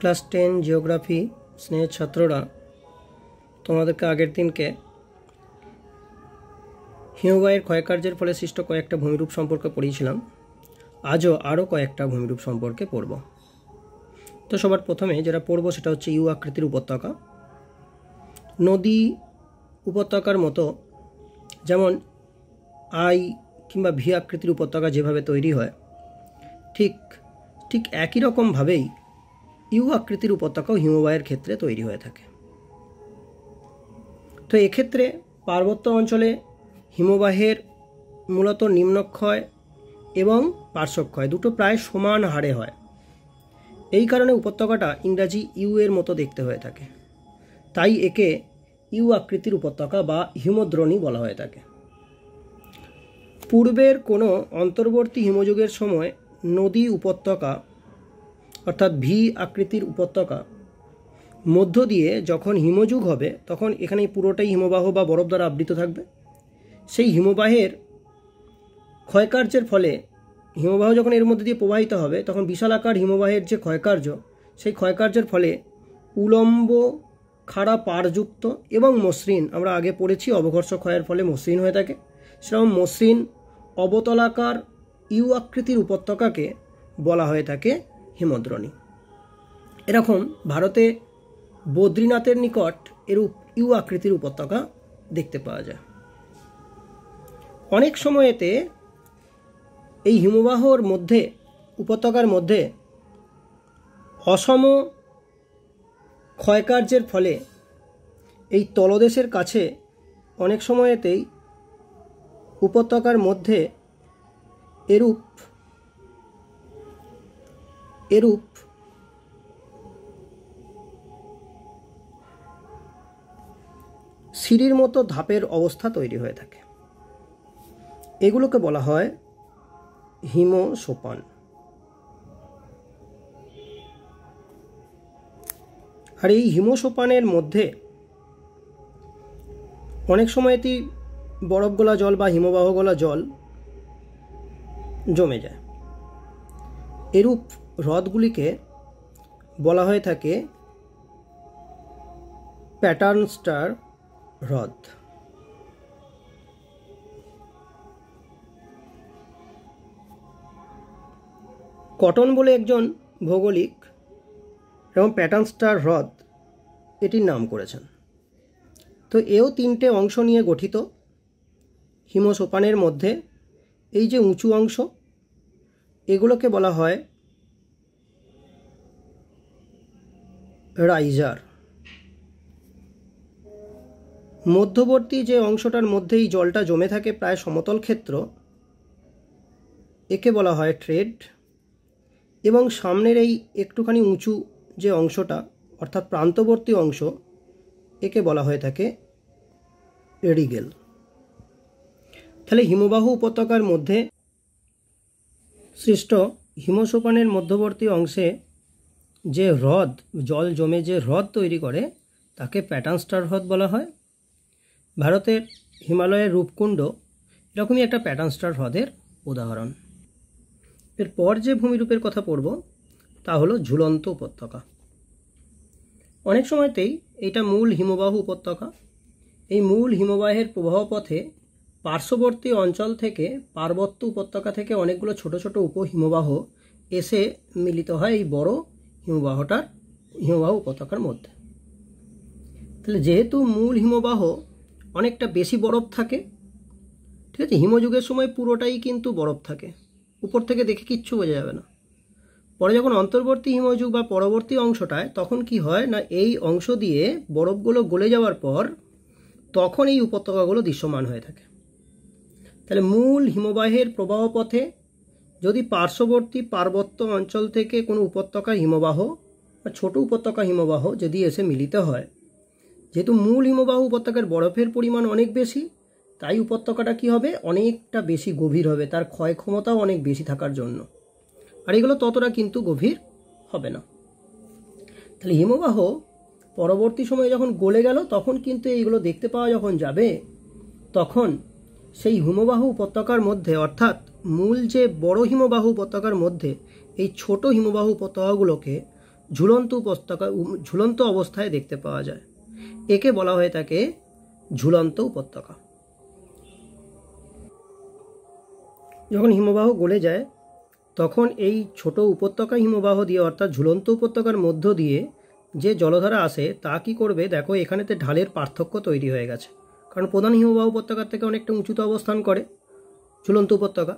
class ten geography স্নেহ ছাত্ররা তোমাদেরকে আগের দিনকে হিউবাইয়ের ক্ষয়কার্যের ফলে সৃষ্ট কয়েকটা ভূমিরূপ সম্পর্কে পড়িয়েছিলাম আজও আরও কয়েকটা ভূমিরূপ সম্পর্কে পড়ব তো সবার প্রথমে যেটা পড়ব সেটা হচ্ছে ইউ আকৃতির উপত্যকা নদী উপত্যকার মতো যেমন আই কিংবা ভি আকৃতির উপত্যকা যেভাবে তৈরি হয় ঠিক ঠিক একই রকমভাবেই ইউ আকৃতির উপত্যকাও হিমবাহের ক্ষেত্রে তৈরি হয়ে থাকে তো এক্ষেত্রে পার্বত্য অঞ্চলে হিমবাহের মূলত নিম্নক্ষয় এবং পার্শ্বক্ষয় দুটো প্রায় সমান হারে হয় এই কারণে উপত্যকাটা ইংরাজি ইউ এর মতো দেখতে হয়ে থাকে তাই একে ইউ আকৃতির উপত্যকা বা হিমদ্রণী বলা হয়ে থাকে পূর্বের কোনো অন্তর্বর্তী হিমযুগের সময় নদী উপত্যকা অর্থাৎ ভি আকৃতির উপত্যকা মধ্য দিয়ে যখন হিমযুগ হবে তখন এখানে পুরোটাই হিমবাহ বা বরফ দ্বারা আবৃত থাকবে সেই হিমবাহের ক্ষয়কার্যের ফলে হিমবাহ যখন এর মধ্যে দিয়ে প্রবাহিত হবে তখন বিশাল আকার হিমবাহের যে ক্ষয়কার্য সেই ক্ষয়কার্যের ফলে উলম্ব খাড়া পারযুক্ত এবং মসৃণ আমরা আগে পড়েছি অবঘর্ষ ক্ষয়ের ফলে মসৃণ হয়ে থাকে সেরকম মসৃণ অবতলাকার ইউ আকৃতির উপত্যকাকে বলা হয়ে থাকে হেমদ্রণী এরকম ভারতে বদ্রীনাথের নিকট এরূপ ইউ আকৃতির উপত্যকা দেখতে পাওয়া যায় অনেক সময়েতে এই হিমবাহর মধ্যে উপত্যকার মধ্যে অসম ক্ষয়কার্যের ফলে এই তলদেশের কাছে অনেক সময়েতেই উপত্যকার মধ্যে এরূপ এরূপ সিঁড়ির মতো ধাপের অবস্থা তৈরি হয়ে থাকে এগুলোকে বলা হয় হিম সোপান আর এই হিম সোপানের মধ্যে অনেক সময় এটি বরফ গোলা জল বা হিমবাহ গোলা জল জমে যায় এরূপ হ্রদগুলিকে বলা হয়ে থাকে প্যাটার্ন স্টার হ্রদ কটন বলে একজন ভৌগোলিক এবং প্যাটার্ন স্টার হ্রদ এটির নাম করেছেন তো এও তিনটে অংশ নিয়ে গঠিত হিমসোপানের মধ্যে এই যে উঁচু অংশ এগুলোকে বলা হয় রাইজার মধ্যবর্তী যে অংশটার মধ্যেই জলটা জমে থাকে প্রায় সমতল ক্ষেত্র একে বলা হয় ট্রেড এবং সামনের এই একটুখানি উঁচু যে অংশটা অর্থাৎ প্রান্তবর্তী অংশ একে বলা হয়ে থাকে এরিগেল তাহলে হিমবাহ উপত্যকার মধ্যে সৃষ্ট হিমসোপানের মধ্যবর্তী অংশে যে হ্রদ জল জমে যে হ্রদ তৈরি করে তাকে প্যাটার্ন স্টার হ্রদ বলা হয় ভারতের হিমালয়ের রূপকুণ্ড এরকমই একটা প্যাটার্ন স্টার হ্রদের উদাহরণ এরপর যে ভূমিরূপের কথা পড়ব তা হলো ঝুলন্ত উপত্যকা অনেক সময়তেই এটা মূল হিমবাহ উপত্যকা এই মূল হিমবাহের প্রবাহ পথে পার্শ্ববর্তী অঞ্চল থেকে পার্বত্য উপত্যকা থেকে অনেকগুলো ছোট ছোট উপহিমবাহ এসে মিলিত হয় এই বড় হিমবাহটার হিমবাহ উপত্যকার মধ্যে তাহলে যেহেতু মূল হিমবাহ অনেকটা বেশি বরফ থাকে ঠিক আছে হিমযুগের সময় পুরোটাই কিন্তু বরফ থাকে উপর থেকে দেখে কিচ্ছু বোঝা যাবে না পরে যখন অন্তর্বর্তী হিমযুগ বা পরবর্তী অংশটায় তখন কি হয় না এই অংশ দিয়ে বরফগুলো গলে যাওয়ার পর তখন এই উপত্যকাগুলো দৃশ্যমান হয়ে থাকে তাহলে মূল হিমবাহের প্রবাহ পথে যদি পার্শ্ববর্তী পার্বত্য অঞ্চল থেকে কোনো উপত্যকা হিমবাহ বা ছোট উপত্যকা হিমবাহ যদি এসে মিলিত হয় যেহেতু মূল হিমবাহ উপত্যকার বরফের পরিমাণ অনেক বেশি তাই উপত্যকাটা কি হবে অনেকটা বেশি গভীর হবে তার ক্ষয় ক্ষমতাও অনেক বেশি থাকার জন্য আর এগুলো ততটা কিন্তু গভীর হবে না তাহলে হিমবাহ পরবর্তী সময়ে যখন গলে গেল তখন কিন্তু এইগুলো দেখতে পাওয়া যখন যাবে তখন সেই হিমবাহ উপত্যকার মধ্যে অর্থাৎ মূল যে বড় হিমবাহ উপত্যকার মধ্যে এই ছোট হিমবাহ উপত্যকাগুলোকে ঝুলন্ত উপত্যকা ঝুলন্ত অবস্থায় দেখতে পাওয়া যায় একে বলা হয়ে থাকে ঝুলন্ত উপত্যকা যখন হিমবাহ গলে যায় তখন এই ছোট উপত্যকা হিমবাহ দিয়ে অর্থাৎ ঝুলন্ত উপত্যকার মধ্য দিয়ে যে জলধারা আসে তা কি করবে দেখো এখানেতে ঢালের পার্থক্য তৈরি হয়ে গেছে কারণ প্রধান হিমবাহ উপত্যকার থেকে অনেকটা উঁচুতে অবস্থান করে ঝুলন্ত উপত্যকা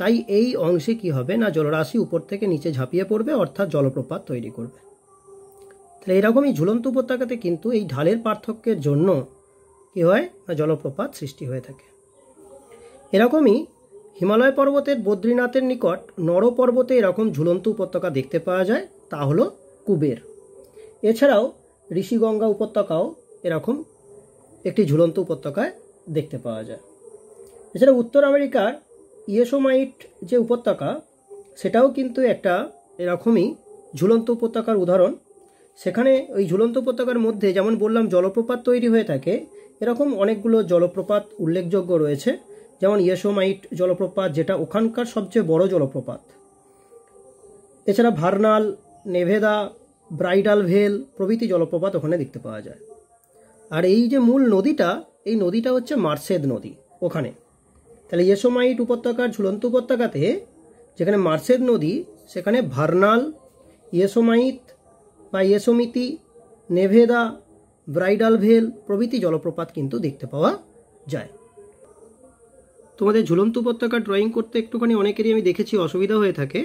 তাই এই অংশে কি হবে না জলরাশি উপর থেকে নিচে ঝাঁপিয়ে পড়বে অর্থাৎ জলপ্রপাত তৈরি করবে তাহলে এরকম ঝুলন্ত উপত্যকাতে কিন্তু এই ঢালের পার্থক্যের জন্য কী হয় না জলপ্রপাত সৃষ্টি হয়ে থাকে এরকমই হিমালয় পর্বতের বদ্রীনাথের নিকট নর পর্বতে এরকম ঝুলন্ত উপত্যকা দেখতে পাওয়া যায় তা হলো কুবের এছাড়াও ঋষিগঙ্গা উপত্যকাও এরকম একটি ঝুলন্ত উপত্যকায় দেখতে পাওয়া যায় এছাড়া উত্তর আমেরিকার ইয়েসোমাইট যে উপত্যকা সেটাও কিন্তু একটা এরকমই ঝুলন্ত উপত্যকার উদাহরণ সেখানে ওই ঝুলন্ত উপত্যকার মধ্যে যেমন বললাম জলপ্রপাত তৈরি হয়ে থাকে এরকম অনেকগুলো জলপ্রপাত উল্লেখযোগ্য রয়েছে যেমন ইয়েসোমাইট জলপ্রপাত যেটা ওখানকার সবচেয়ে বড় জলপ্রপাত এছাড়া ভার্নাল নেভেদা ব্রাইডাল ভেল প্রভৃতি জলপ্রপাত ওখানে দেখতে পাওয়া যায় আর এই যে মূল নদীটা এই নদীটা হচ্ছে মার্সেদ নদী ওখানে তাহলে ইয়েসোমাইট উপত্যকার ঝুলন্ত উপত্যকাতে যেখানে মার্সেদ নদী সেখানে ভার্নাল ইয়েসোমাইত বা ইয়েসোমিতি নেভেদা ব্রাইডাল ভেল প্রভৃতি জলপ্রপাত কিন্তু দেখতে পাওয়া যায় তোমাদের ঝুলন্ত উপত্যকা ড্রয়িং করতে একটুখানি অনেকেরই আমি দেখেছি অসুবিধা হয়ে থাকে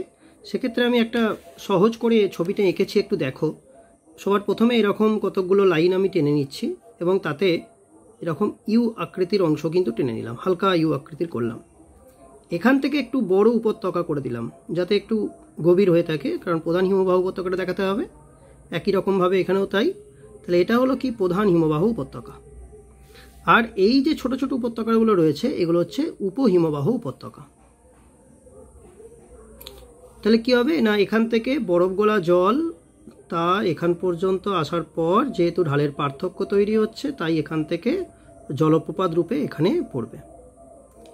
সেক্ষেত্রে আমি একটা সহজ করে ছবিটা এঁকেছি একটু দেখো সবার প্রথমে এরকম কতকগুলো লাইন আমি টেনে নিচ্ছি এবং তাতে এরকম ইউ আকৃতির অংশ কিন্তু টেনে নিলাম হালকা ইউ আকৃতির করলাম এখান থেকে একটু বড় উপত্যকা করে দিলাম যাতে একটু গভীর হয়ে থাকে কারণ প্রধান হিমবাহ উপত্যকাটা দেখাতে হবে একই রকমভাবে এখানেও তাই তাহলে এটা হলো কি প্রধান হিমবাহ উপত্যকা আর এই যে ছোট ছোট উপত্যকাগুলো রয়েছে এগুলো হচ্ছে উপহিমবাহ উপত্যকা তাহলে কি হবে না এখান থেকে বরফ গোলা জল তা এখান পর্যন্ত আসার পর যেহেতু ঢালের পার্থক্য তৈরি হচ্ছে তাই এখান থেকে জলপ্রপাত রূপে এখানে পড়বে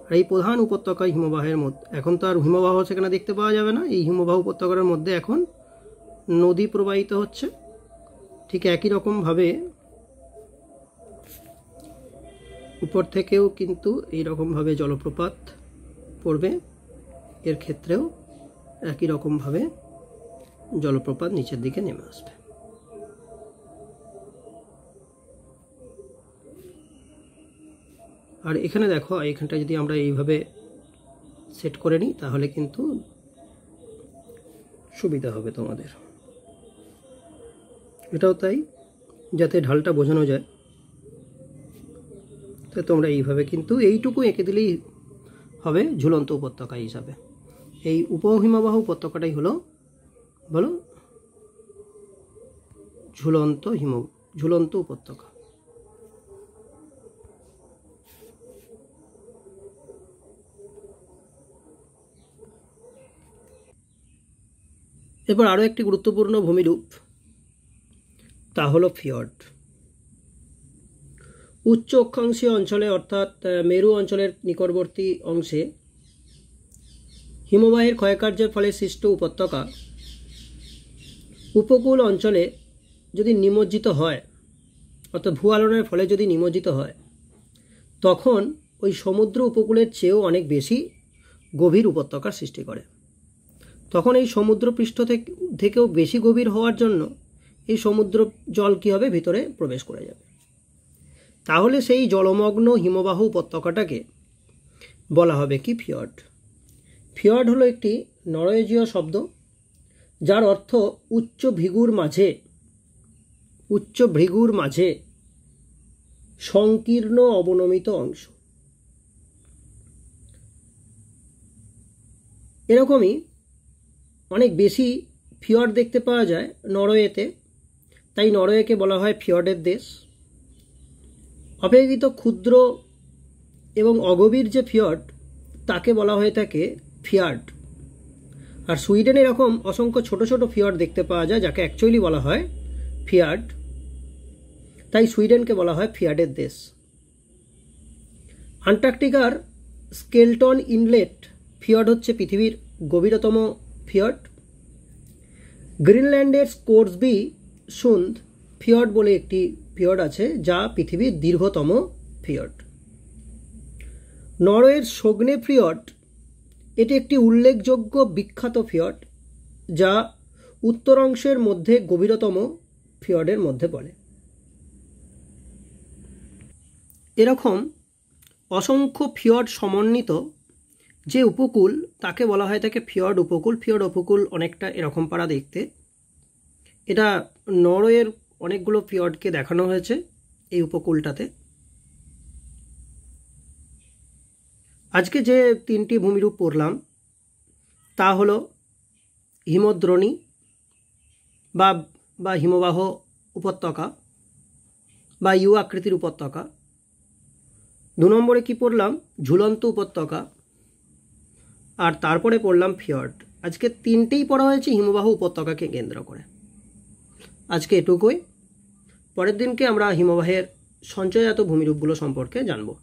আর এই প্রধান উপত্যকা হিমবাহের মধ্যে এখন তো আর হিমবাহ সেখানে দেখতে পাওয়া যাবে না এই হিমবাহ উপত্যকার মধ্যে এখন নদী প্রবাহিত হচ্ছে ঠিক একই রকমভাবে উপর থেকেও কিন্তু এই রকমভাবে জলপ্রপাত পড়বে এর ক্ষেত্রেও একই রকমভাবে জলপ্রপাত নিচের দিকে নেমে আসবে আর এখানে দেখো এখানটা যদি আমরা এইভাবে সেট করে নিই তাহলে কিন্তু সুবিধা হবে তোমাদের এটাও তাই যাতে ঢালটা বোঝানো যায় তো তোমরা এইভাবে কিন্তু এইটুকু এঁকে দিলেই হবে ঝুলন্ত উপত্যকা হিসাবে এই উপ হিমবাহ উপত্যকাটাই হলো বলো ঝুলন্ত হিম ঝুলন্ত উপত্যকা এরপর আরও একটি গুরুত্বপূর্ণ ভূমিরূপ তা হল ফিয়ড উচ্চ অক্ষাংশীয় অঞ্চলে অর্থাৎ মেরু অঞ্চলের নিকটবর্তী অংশে হিমবাহের ক্ষয়কার্যের ফলে সৃষ্ট উপত্যকা উপকূল অঞ্চলে যদি নিমজ্জিত হয় অর্থাৎ ভূয়ালনের ফলে যদি নিমজ্জিত হয় তখন ওই সমুদ্র উপকূলের চেয়েও অনেক বেশি গভীর উপত্যকার সৃষ্টি করে তখন এই সমুদ্রপৃষ্ঠ থেকেও বেশি গভীর হওয়ার জন্য এই সমুদ্র জল কী হবে ভিতরে প্রবেশ করে যাবে তাহলে সেই জলমগ্ন হিমবাহ উপত্যকাটাকে বলা হবে কি ফিয়ড ফিয়ড হলো একটি নরয়েজীয় শব্দ যার অর্থ উচ্চ ভিগুর মাঝে উচ্চ ভৃগুর মাঝে সংকীর্ণ অবনমিত অংশ এরকমই অনেক বেশি ফিয়র্ড দেখতে পাওয়া যায় নরওয়েতে তাই নরওয়েকে বলা হয় ফিয়র্ডের দেশ অপেক্ষিত ক্ষুদ্র এবং অগভীর যে ফিয়ড তাকে বলা হয়ে থাকে ফিয়ার্ড আর সুইডেনে এরকম অসংখ্য ছোট ছোট ফিয়ার্ড দেখতে পাওয়া যায় যাকে অ্যাকচুয়ালি বলা হয় ফিয়ার্ড তাই সুইডেনকে বলা হয় ফিয়ার্ডের দেশ আন্টার্কটিকার স্কেলটন ইনলেট ফিয়র্ড হচ্ছে পৃথিবীর গভীরতম ফিয়ট গ্রিনল্যান্ডের স্কোর্সবি সুন্দ ফিয়ট বলে একটি ফিয়ট আছে যা পৃথিবীর দীর্ঘতম ফিয়ট নরওয়ের সগ্নে ফিয়ট এটি একটি উল্লেখযোগ্য বিখ্যাত ফিয়ট যা উত্তর অংশের মধ্যে গভীরতম ফিয়ডের মধ্যে পড়ে এরকম অসংখ্য ফিয়ট সমন্বিত যে উপকূল তাকে বলা হয় থাকে ফিয়র্ড উপকূল ফিয়র্ড উপকূল অনেকটা এরকম পাড়া দেখতে এটা নরওয়ের অনেকগুলো ফিয়র্ডকে দেখানো হয়েছে এই উপকূলটাতে আজকে যে তিনটি ভূমিরূপ পড়লাম তা হলো হিমদ্রণী বা বা হিমবাহ উপত্যকা বা ইউ আকৃতির উপত্যকা দু নম্বরে কি পড়লাম ঝুলন্ত উপত্যকা আর তারপরে পড়লাম ফিয়ড আজকে তিনটেই পড়া হয়েছে হিমবাহ উপত্যকাকে কেন্দ্র করে আজকে এটুকুই পরের দিনকে আমরা হিমবাহের সঞ্চয়জাত ভূমিরূপগুলো সম্পর্কে জানবো